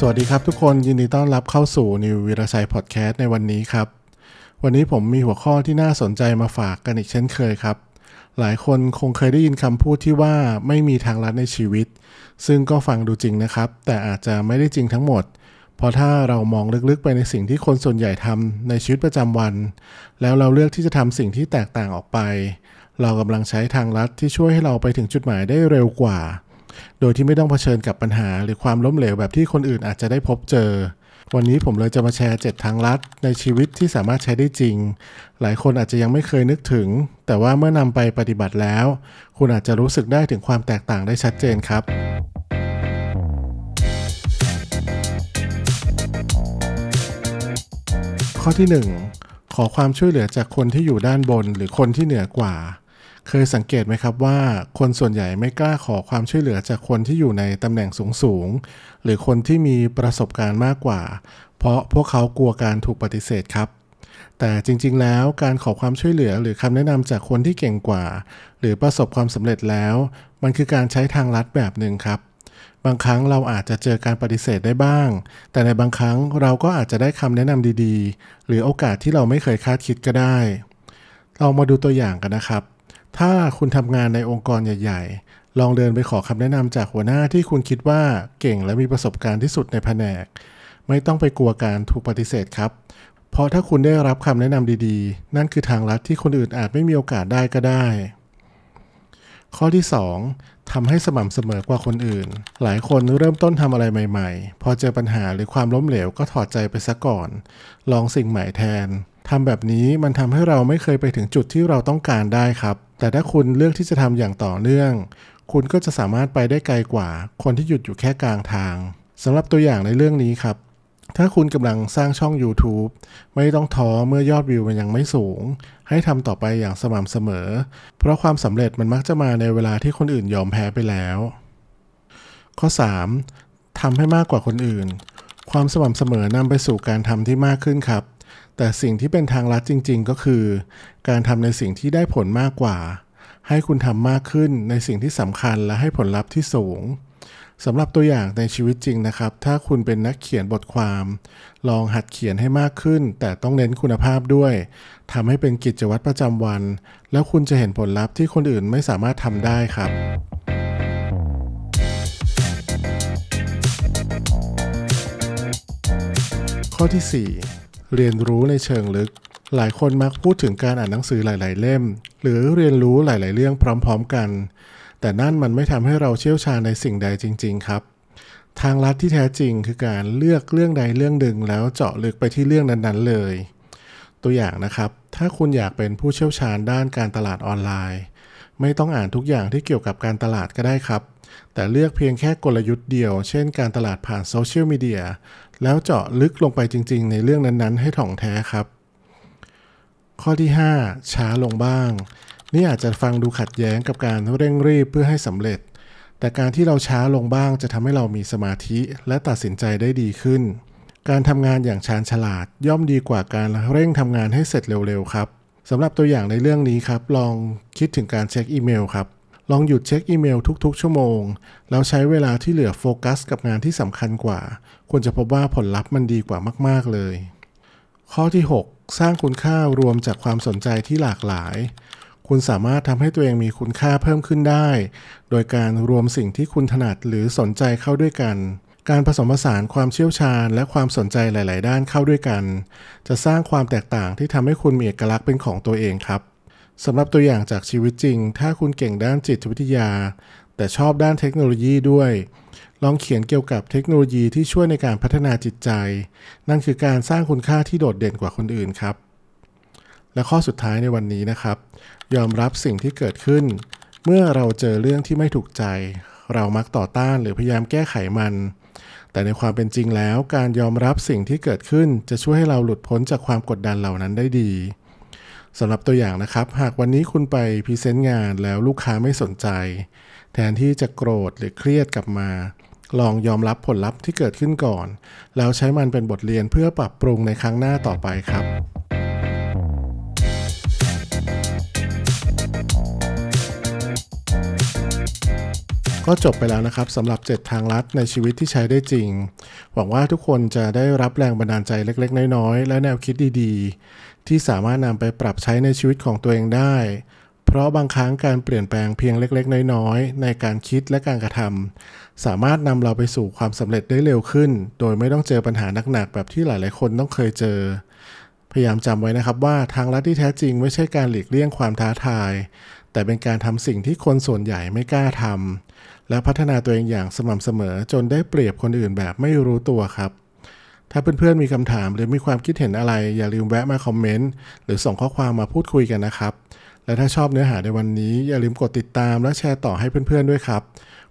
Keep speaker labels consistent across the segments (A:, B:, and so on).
A: สวัสดีครับทุกคนยินดีต้อนรับเข้าสู่นิววีรชัยพอดแคสต์ในวันนี้ครับ วันนี้ผมมีหัวข้อที่น่าสนใจมาฝากกันอีกเช่นเคยครับ หลายคนคงเคยได้ยินคำพูดที่ว่าไม่มีทางลัดในชีวิต ซึ่งก็ฟังดูจริงนะครับ แต่อาจจะไม่ได้จริงทั้งหมดเพราะถ้าเรามองลึกๆไปในสิ่งที่คนส่วนใหญ่ทำในชีวิตประจำวัน แล้วเราเลือกที่จะทำสิ่งที่แตกต่างออกไป เรากำลังใช้ทางลัดที่ช่วยให้เราไปถึงจุดหมายได้เร็วกว่าโดยที่ไม่ต้องเผชิญกับปัญหาหรือความล้มเหลวแบบที่คนอื่นอาจจะได้พบเจอ วันนี้ผมเลยจะมาแชร์ 7 ทางลัด ในชีวิตที่สามารถใช้ได้จริง หลายคนอาจจะยังไม่เคยนึกถึง แต่ว่าเมื่อนำไปปฏิบัติแล้ว คุณอาจจะรู้สึกได้ถึงความแตกต่างได้ชัดเจนครับ ข้อที่ 1 ขอความช่วยเหลือจากคนที่อยู่ด้านบนหรือคนที่เหนือกว่าเคยสังเกตไหมครับว่า คนส่วนใหญ่ไม่กล้าขอความช่วยเหลือจากคนที่อยู่ในตำแหน่งสูงสูง หรือคนที่มีประสบการณ์มากกว่า เพราะพวกเขากลัวการถูกปฏิเสธครับ แต่จริงๆแล้วการขอความช่วยเหลือหรือคำแนะนำจากคนที่เก่งกว่า หรือประสบความสำเร็จแล้ว มันคือการใช้ทางลัดแบบหนึ่งครับ บางครั้งเราอาจจะเจอการปฏิเสธได้บ้าง แต่ในบางครั้งเราก็อาจจะได้คำแนะนำดีๆ หรือโอกาสที่เราไม่เคยคาดคิดก็ได้ เรามาดูตัวอย่างกันนะครับถ้าคุณทำงานในองค์กรใหญ่ ๆ ลองเดินไปขอคำแนะนำจากหัวหน้าที่คุณคิดว่าเก่งและมีประสบการณ์ที่สุดในแผนก ไม่ต้องไปกลัวการถูกปฏิเสธครับ เพราะถ้าคุณได้รับคำแนะนำดีๆ นั่นคือทางลัดที่คนอื่นอาจไม่มีโอกาสได้ก็ได้ ข้อที่ 2 ทำให้สม่ำเสมอกว่าคนอื่น หลายคนเริ่มต้นทำอะไรใหม่ ๆ พอเจอปัญหาหรือความล้มเหลวก็ถอดใจไปซะก่อน ลองสิ่งใหม่แทนทำแบบนี้มันทำให้เราไม่เคยไปถึงจุดที่เราต้องการได้ครับ แต่ถ้าคุณเลือกที่จะทำอย่างต่อเนื่อง คุณก็จะสามารถไปได้ไกลกว่า คนที่หยุดอยู่แค่กลางทางสำหรับตัวอย่างในเรื่องนี้ครับ ถ้าคุณกำลังสร้างช่อง YouTube ไม่ต้องท้อเมื่อยอดวิวมันยังไม่สูง ให้ทำต่อไปอย่างสม่ำเสมอ เพราะความสำเร็จมันมักจะมาในเวลาที่คนอื่นยอมแพ้ไปแล้ว ข้อ 3. ทำให้มากกว่าคนอื่น ความสม่ำเสมอนำไปสู่การทำที่มากขึ้นครับแต่สิ่งที่เป็นทางลัดจริงๆ ก็คือ การทำในสิ่งที่ได้ผลมากกว่า ให้คุณทำมากขึ้นในสิ่งที่สำคัญและให้ผลลัพธ์ที่สูง สำหรับตัวอย่างในชีวิตจริงนะครับ ถ้าคุณเป็นนักเขียนบทความ ลองหัดเขียนให้มากขึ้น แต่ต้องเน้นคุณภาพด้วย ทำให้เป็นกิจวัตรประจำวัน แล้วคุณจะเห็นผลลัพธ์ที่คนอื่นไม่สามารถทำได้ครับ ข้อที่4เรียนรู้ในเชิงลึก หลายคนมักพูดถึงการอ่านหนังสือหลาย ๆ เล่ม หรือเรียนรู้หลาย ๆ เรื่องพร้อม ๆกัน แต่นั่นมันไม่ทำให้เราเชี่ยวชาญในสิ่งใดจริง ๆ ครับ ทางลัดที่แท้จริงคือการเลือกเรื่องใดเรื่องหนึ่ง แล้วเจาะลึกไปที่เรื่องนั้นๆ เลย ตัวอย่างนะครับ ถ้าคุณอยากเป็นผู้เชี่ยวชาญด้านการตลาดออนไลน์ไม่ต้องอ่านทุกอย่างที่เกี่ยวกับการตลาดก็ได้ครับ แต่เลือกเพียงแค่กลยุทธ์เดียว เช่นการตลาดผ่านโซเชียลมีเดีย แล้วเจาะลึกลงไปจริงๆ ในเรื่องนั้นๆ ให้ถ่องแท้ครับ ข้อที่ 5 ช้าลงบ้าง นี่อาจจะฟังดูขัดแย้งกับการเร่งรีบเพื่อให้สำเร็จ แต่การที่เราช้าลงบ้าง จะทำให้เรามีสมาธิและตัดสินใจได้ดีขึ้น การทำงานอย่างชาญฉลาดย่อมดีกว่าการเร่งทำงานให้เสร็จเร็วๆครับสำหรับตัวอย่างในเรื่องนี้ครับ ลองคิดถึงการเช็คอีเมลครับ ลองหยุดเช็คอีเมลทุกๆชั่วโมง แล้วใช้เวลาที่เหลือโฟกัสกับงานที่สำคัญกว่า ควรจะพบว่าผลลัพธ์มันดีกว่ามากๆเลย ข้อที่ 6 สร้างคุณค่ารวมจากความสนใจที่หลากหลาย คุณสามารถทำให้ตัวเองมีคุณค่าเพิ่มขึ้นได้ โดยการรวมสิ่งที่คุณถนัดหรือสนใจเข้าด้วยกันการผสมผสานความเชี่ยวชาญและความสนใจหลายๆ ด้านเข้าด้วยกัน จะสร้างความแตกต่างที่ทำให้คุณมีเอกลักษณ์เป็นของตัวเองครับสำหรับตัวอย่างจากชีวิตจริง ถ้าคุณเก่งด้านจิตวิทยา แต่ชอบด้านเทคโนโลยีด้วย ลองเขียนเกี่ยวกับเทคโนโลยีที่ช่วยในการพัฒนาจิตใจ นั่นคือการสร้างคุณค่าที่โดดเด่นกว่าคนอื่นครับ และข้อสุดท้ายในวันนี้นะครับ ยอมรับสิ่งที่เกิดขึ้น เมื่อเราเจอเรื่องที่ไม่ถูกใจเรามักต่อต้านหรือพยายามแก้ไขมัน แต่ในความเป็นจริงแล้ว การยอมรับสิ่งที่เกิดขึ้นจะช่วยให้เราหลุดพ้นจากความกดดันเหล่านั้นได้ดี สำหรับตัวอย่างนะครับ หากวันนี้คุณไปพรีเซนต์งานแล้วลูกค้าไม่สนใจ แทนที่จะโกรธหรือเครียดกลับมา ลองยอมรับผลลัพธ์ที่เกิดขึ้นก่อน แล้วใช้มันเป็นบทเรียนเพื่อปรับปรุงในครั้งหน้าต่อไปครับก็จบไปแล้วนะครับสำหรับ 7 ทางลัดในชีวิตที่ใช้ได้จริง หวังว่าทุกคนจะได้รับแรงบันดาลใจเล็กๆ น้อยๆ และแนวคิดดีๆ ที่สามารถนำไปปรับใช้ในชีวิตของตัวเองได้ เพราะบางครั้งการเปลี่ยนแปลงเพียงเล็ก ๆ น้อยๆ ในการคิดและการกระทำสามารถนำเราไปสู่ความสำเร็จได้เร็วขึ้น โดยไม่ต้องเจอปัญหาหนักๆแบบที่หลายๆคนต้องเคยเจอ พยายามจำไว้นะครับว่าทางลัดที่แท้จริงไม่ใช่การหลีกเลี่ยงความท้าทายแต่เป็นการทำสิ่งที่คนส่วนใหญ่ไม่กล้าทำและพัฒนาตัวเองอย่างสม่ำเสมอจนได้เปรียบคนอื่นแบบไม่รู้ตัวครับ ถ้าเพื่อนๆมีคำถามหรือมีความคิดเห็นอะไร อย่าลืมแวะมาคอมเมนต์ หรือส่งข้อความมาพูดคุยกันนะครับ และถ้าชอบเนื้อหาในวันนี้ อย่าลืมกดติดตามและแชร์ต่อให้เพื่อนๆด้วยครับ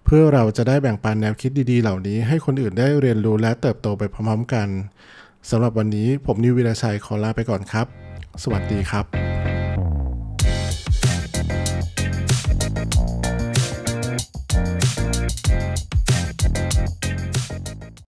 A: เพื่อเราจะได้แบ่งปันแนวคิดดีๆ เหล่านี้ ให้คนอื่นได้เรียนรู้และเติบโตไปพร้อมๆ กันสำหรับวันนี้ผมนิววิรชัยขอลาไปก่อนครับ สวัสดีครับ